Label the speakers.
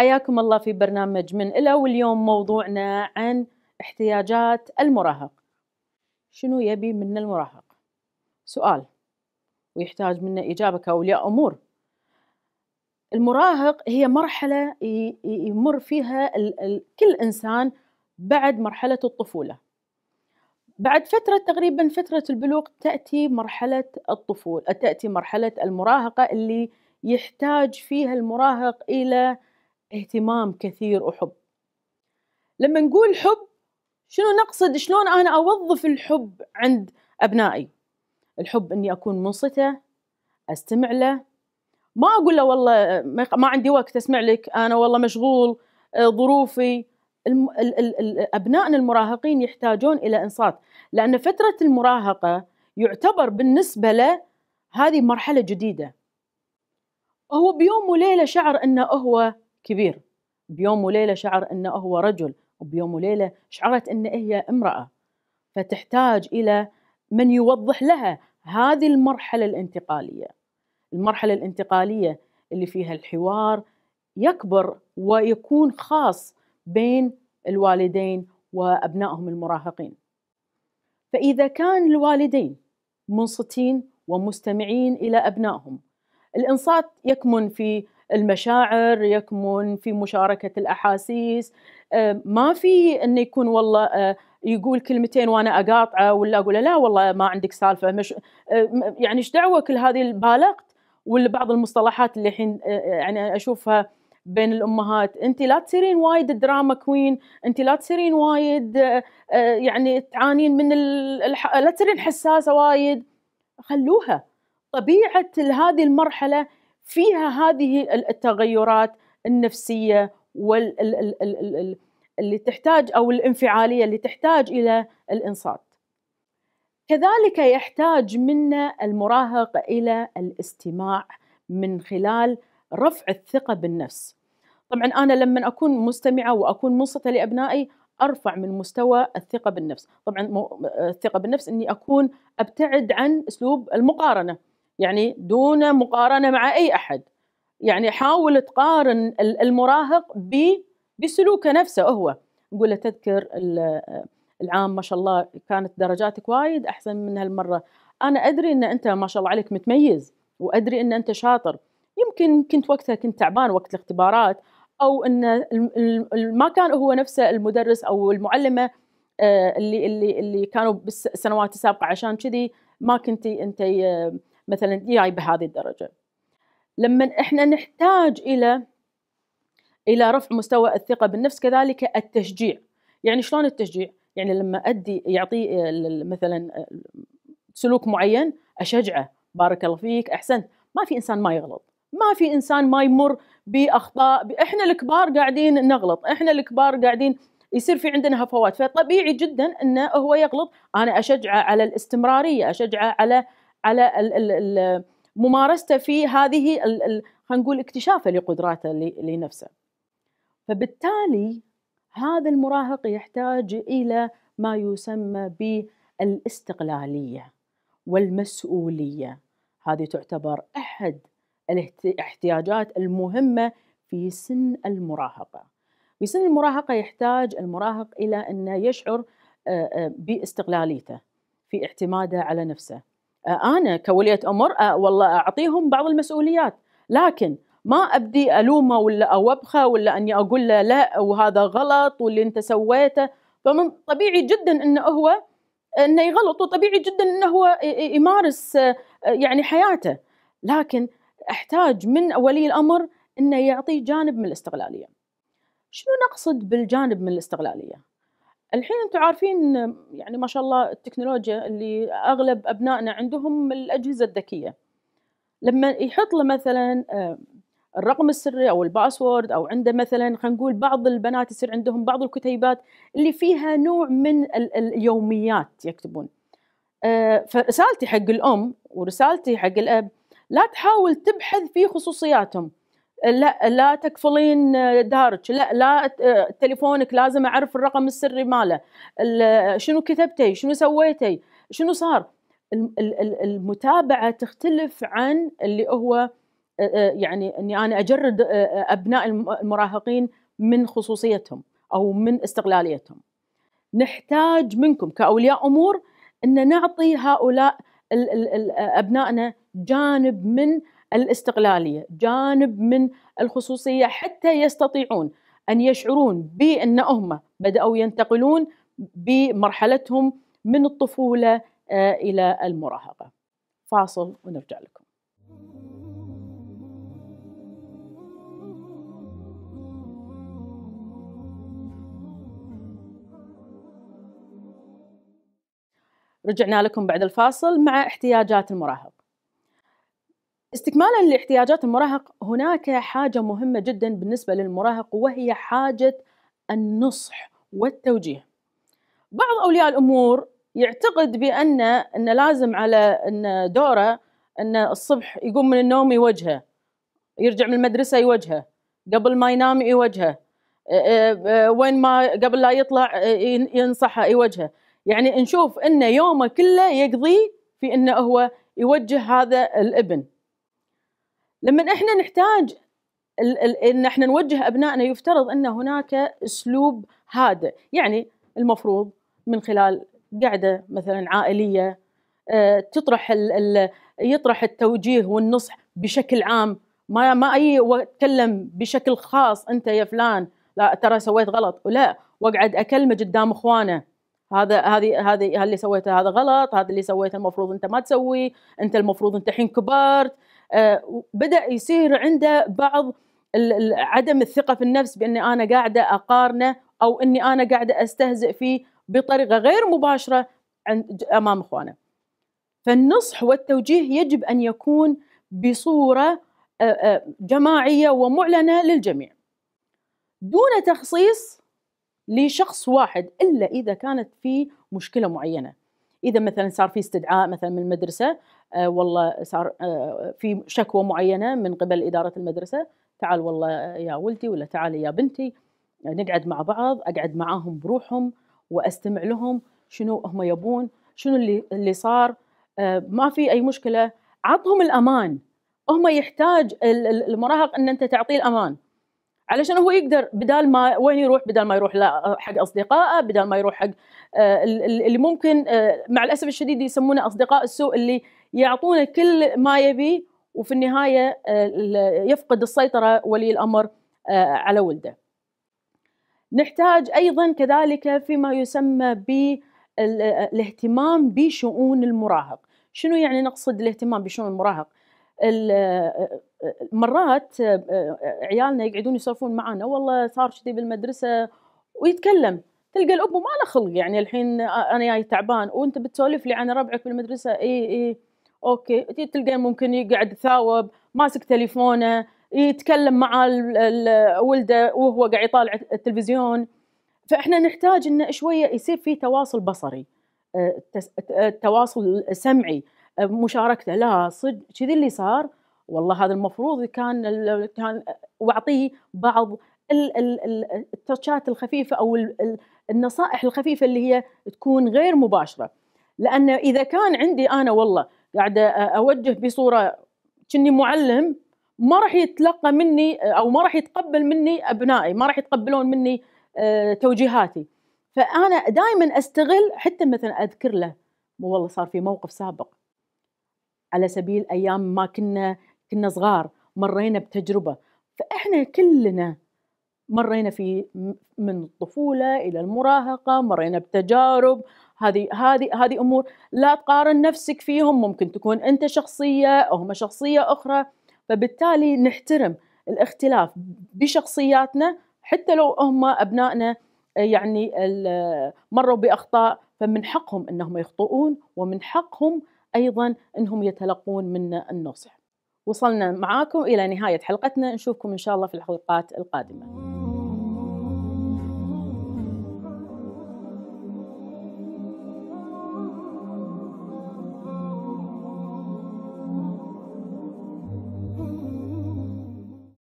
Speaker 1: حياكم الله في برنامج من إلى واليوم موضوعنا عن احتياجات المراهق شنو يبي من المراهق سؤال ويحتاج منا إجابة كأولياء أمور المراهق هي مرحلة يمر فيها كل إنسان بعد مرحلة الطفولة بعد فترة تقريبا فترة البلوغ تأتي مرحلة الطفولة تأتي مرحلة المراهقة اللي يحتاج فيها المراهق إلى اهتمام كثير وحب لما نقول حب شنو نقصد شلون أنا أوظف الحب عند أبنائي الحب أني أكون منصتة أستمع له ما أقول له والله ما عندي وقت أسمع لك أنا والله مشغول آه، ظروفي ال... ال... أبنائنا المراهقين يحتاجون إلى إنصات لأن فترة المراهقة يعتبر بالنسبة له هذه مرحلة جديدة هو بيوم وليلة شعر أنه هو كبير بيوم وليلة شعر أنه هو رجل وبيوم وليلة شعرت أن هي امرأة فتحتاج إلى من يوضح لها هذه المرحلة الانتقالية المرحلة الانتقالية اللي فيها الحوار يكبر ويكون خاص بين الوالدين وأبنائهم المراهقين فإذا كان الوالدين منصتين ومستمعين إلى أبنائهم الإنصات يكمن في المشاعر يكمن في مشاركة الأحاسيس آه، ما في أنه يكون والله آه، يقول كلمتين وانا اقاطعه ولا اقول لا والله ما عندك سالفه مش آه، يعني ايش دعوه كل هذه بالغت ولا بعض المصطلحات اللي الحين يعني اشوفها بين الامهات انت لا تصيرين وايد دراما كوين انت لا تصيرين وايد يعني تعانين من الح... لا تصيرين حساسه وايد خلوها طبيعه هذه المرحله فيها هذه التغيرات النفسيه وال اللي تحتاج او الانفعاليه اللي تحتاج الى الانصات. كذلك يحتاج منا المراهق الى الاستماع من خلال رفع الثقه بالنفس. طبعا انا لما اكون مستمعه واكون منصته لابنائي ارفع من مستوى الثقه بالنفس، طبعا الثقه بالنفس اني اكون ابتعد عن اسلوب المقارنه. يعني دون مقارنه مع اي احد يعني حاول تقارن المراهق بسلوكه نفسه هو نقول له تذكر العام ما شاء الله كانت درجاتك وايد احسن من هالمره انا ادري ان انت ما شاء الله عليك متميز وادري ان انت شاطر يمكن كنت وقتها كنت تعبان وقت الاختبارات او ان ما كان هو نفسه المدرس او المعلمه آه، اللي اللي اللي كانوا بالسنوات السابقه عشان كذي ما كنتي انت آه، مثلا إيه اي بهذه الدرجه لما احنا نحتاج الى الى رفع مستوى الثقه بالنفس كذلك التشجيع يعني شلون التشجيع يعني لما ادي يعطي مثلا سلوك معين اشجعه بارك الله فيك احسنت ما في انسان ما يغلط ما في انسان ما يمر باخطاء احنا الكبار قاعدين نغلط احنا الكبار قاعدين يصير في عندنا هفوات فطبيعي جدا انه هو يغلط انا اشجعه على الاستمراريه اشجعه على على ممارسته في هذه خلينا نقول اكتشافه لقدراته لنفسه فبالتالي هذا المراهق يحتاج الى ما يسمى بالاستقلاليه والمسؤوليه هذه تعتبر احد الاحتياجات المهمه في سن المراهقه في سن المراهقه يحتاج المراهق الى ان يشعر آه، آه، باستقلاليته في اعتماده على نفسه آه، انا كوليه امر آه، والله اعطيهم بعض المسؤوليات لكن ما ابدي الومه ولا اوبخه ولا اني اقول له لا وهذا غلط واللي انت سويته فمن طبيعي جدا انه هو انه يغلط وطبيعي جدا انه هو يمارس آه، يعني حياته لكن احتاج من ولي الامر انه يعطيه جانب من الاستغلاليه شنو نقصد بالجانب من الاستغلاليه الحين انتم عارفين يعني ما شاء الله التكنولوجيا اللي اغلب ابنائنا عندهم الاجهزه الذكيه لما يحط له مثلا آه، الرقم السري او الباسورد او عنده مثلا خلينا نقول بعض البنات يصير عندهم بعض الكتيبات اللي فيها نوع من اليوميات يكتبون آه، فرسالتي حق الام ورسالتي حق الاب لا تحاول تبحث في خصوصياتهم لا لا تكفلين آه، دارك لا لا آه، تليفونك لازم اعرف الرقم السري ماله آه، شنو كتبتي شنو سويتي شنو صار المتابعه تختلف عن اللي هو يعني اني انا اجرد ابناء المراهقين من خصوصيتهم او من استقلاليتهم نحتاج منكم كاولياء امور ان نعطي هؤلاء ابنائنا جانب من الاستقلاليه، جانب من الخصوصيه حتى يستطيعون ان يشعرون بان هم بداوا ينتقلون بمرحلتهم من الطفوله آه، الى المراهقه. فاصل ونرجع لكم. رجعنا لكم بعد الفاصل مع احتياجات المراهق استكمالا لاحتياجات المراهق هناك حاجة مهمة جدا بالنسبة للمراهق وهي حاجة النصح والتوجيه بعض أولياء الأمور يعتقد بأن أن لازم على أن دوره أن الصبح يقوم من النوم يوجهه يرجع من المدرسة يوجهه قبل ما ينام يوجهه وين ما قبل لا يطلع ينصحه يوجهه يعني نشوف أن يومه كله يقضي في أنه هو يوجه هذا الابن لما احنا نحتاج ان احنا نوجه ابنائنا يفترض ان هناك اسلوب هادئ، يعني المفروض من خلال قعده مثلا عائليه آه، تطرح الـ الـ يطرح التوجيه والنصح بشكل عام ما ما اي اتكلم بشكل خاص انت يا فلان لا ترى سويت غلط ولا واقعد اكلمه قدام اخوانه هذا هذه هذه اللي سويته هذا غلط هذا اللي سويته المفروض انت ما تسويه انت المفروض انت الحين كبرت آه، بدا يصير عنده بعض عدم الثقه في النفس باني انا قاعده اقارنه او اني انا قاعده استهزئ فيه بطريقه غير مباشره امام اخوانه. فالنصح والتوجيه يجب ان يكون بصوره آه، آه، جماعيه ومعلنه للجميع. دون تخصيص لشخص واحد الا اذا كانت في مشكله معينه. اذا مثلا صار في استدعاء مثلا من المدرسه آه والله صار آه في شكوى معينه من قبل اداره المدرسه تعال والله يا ولدي ولا تعال يا بنتي نقعد مع بعض اقعد معاهم بروحهم واستمع لهم شنو هم يبون شنو اللي اللي صار آه ما في اي مشكله عطهم الامان هم يحتاج المراهق ان انت تعطيه الامان علشان هو يقدر بدال ما وين يروح بدال ما يروح حق اصدقائه بدال ما يروح حق آه، اللي ممكن آه، مع الاسف الشديد يسمونه اصدقاء السوء اللي يعطونه كل ما يبي وفي النهايه آه، يفقد السيطره ولي الامر على ولده. نحتاج ايضا كذلك فيما يسمى بالاهتمام بشؤون المراهق، شنو يعني نقصد الاهتمام بشؤون المراهق؟ مرات آه، آه، عيالنا يقعدون يسولفون معنا والله صار شذي بالمدرسه ويتكلم تلقى الاب ما له خلق يعني الحين انا جاي تعبان وانت بتسولف لي عن ربعك بالمدرسه اي اي اوكي تلقى ممكن يقعد ثاوب ماسك تليفونه يتكلم مع ولده وهو قاعد يطالع التلفزيون فاحنا نحتاج انه شويه يصير في تواصل بصري التواصل آه، سمعي مشاركته لا صدق كذي اللي صار والله هذا المفروض كان كان واعطيه بعض التوتشات الخفيفه او النصائح الخفيفه اللي هي تكون غير مباشره لان اذا كان عندي انا والله قاعده اوجه بصوره كني معلم ما راح يتلقى مني او ما راح يتقبل مني ابنائي ما راح يتقبلون مني آه، توجيهاتي فانا دائما استغل حتى مثلا اذكر له والله صار في موقف سابق على سبيل ايام ما كنا كنا صغار مرينا بتجربه فاحنا كلنا مرينا في من الطفوله الى المراهقه مرينا بتجارب هذه هذه هذه امور لا تقارن نفسك فيهم ممكن تكون انت شخصيه او هم شخصيه اخرى فبالتالي نحترم الاختلاف بشخصياتنا حتى لو هم ابنائنا آه، يعني مروا باخطاء فمن حقهم انهم يخطئون ومن حقهم أيضا أنهم يتلقون منا النصح وصلنا معاكم إلى نهاية حلقتنا نشوفكم إن شاء الله في الحلقات القادمة